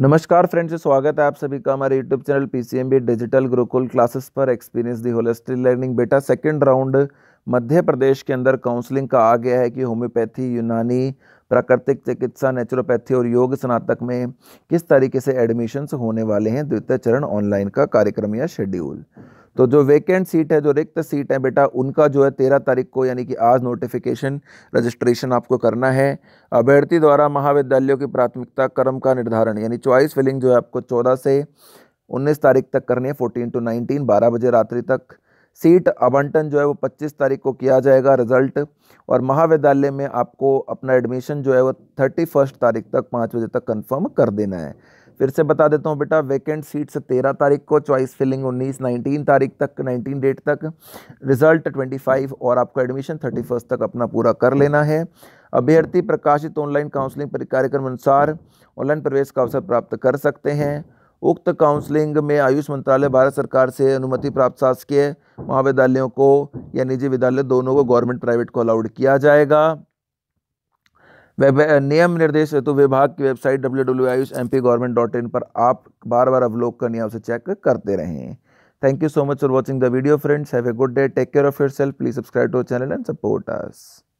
नमस्कार फ्रेंड्स स्वागत है आप सभी का हमारे YouTube channel PCMB digital Gurukul classes पर एक्सपीरियंस दी होलिस्टिक लर्निंग बेटा सेकंड राउंड मध्य प्रदेश के अंदर काउंसलिंग का आ गया है कि होम्योपैथी यूनानी प्राकृतिक चिकित्सा नेचुरोपैथी और योग स्नातक में किस तरीके से एडमिशन्स होने वाले हैं द्वितीय चरण ऑनलाइन का कार्यक्रम या शेड्यूल तो जो वेकेंट सीट है जो रिक्त सीट है बेटा उनका जो है तेरह तारीख को यानी कि आज नोटिफिकेशन रजिस्ट्रेशन आपको करना है अभ्यर्थी द्वारा महाविद्यालयों की प्राथमिकता क्रम का निर्धारण यानी चॉइस फिलिंग जो है आपको चौदह से उन्नीस तारीख तक करनी है फोर्टीन टू नाइनटीन बारह बजे रात्रि तक सीट आवंटन जो है वो 25 तारीख को किया जाएगा रिजल्ट और महाविद्यालय में आपको अपना एडमिशन जो है वो थर्टी फर्स्ट तारीख तक पाँच बजे तक कंफर्म कर देना है फिर से बता देता हूँ बेटा वैकेंट सीट्स तेरह तारीख को चॉइस फिलिंग उन्नीस नाइनटीन तारीख तक नाइनटीन डेट तक रिजल्ट ट्वेंटी फाइव और आपको एडमिशन थर्टी फर्स्ट तक अपना पूरा कर लेना है अभ्यर्थी प्रकाशित ऑनलाइन काउंसलिंग कार्यक्रम अनुसार ऑनलाइन प्रवेश का अवसर प्राप्त कर सकते हैं उक्त काउंसलिंग में आयुष मंत्रालय भारत सरकार से अनुमति प्राप्त शासकीय महाविद्यालयों को या निजी विद्यालय दोनों को गवर्नमेंट प्राइवेट को अलाउड किया जाएगा नियम निर्देश हेतु तो विभाग की website W W Ayush M P government dot in पर आप बार बार अवलोकन या उसे चेक करते रहें thank you so much for watching the video friends have a good day take care of your self please subscribe to channel and support us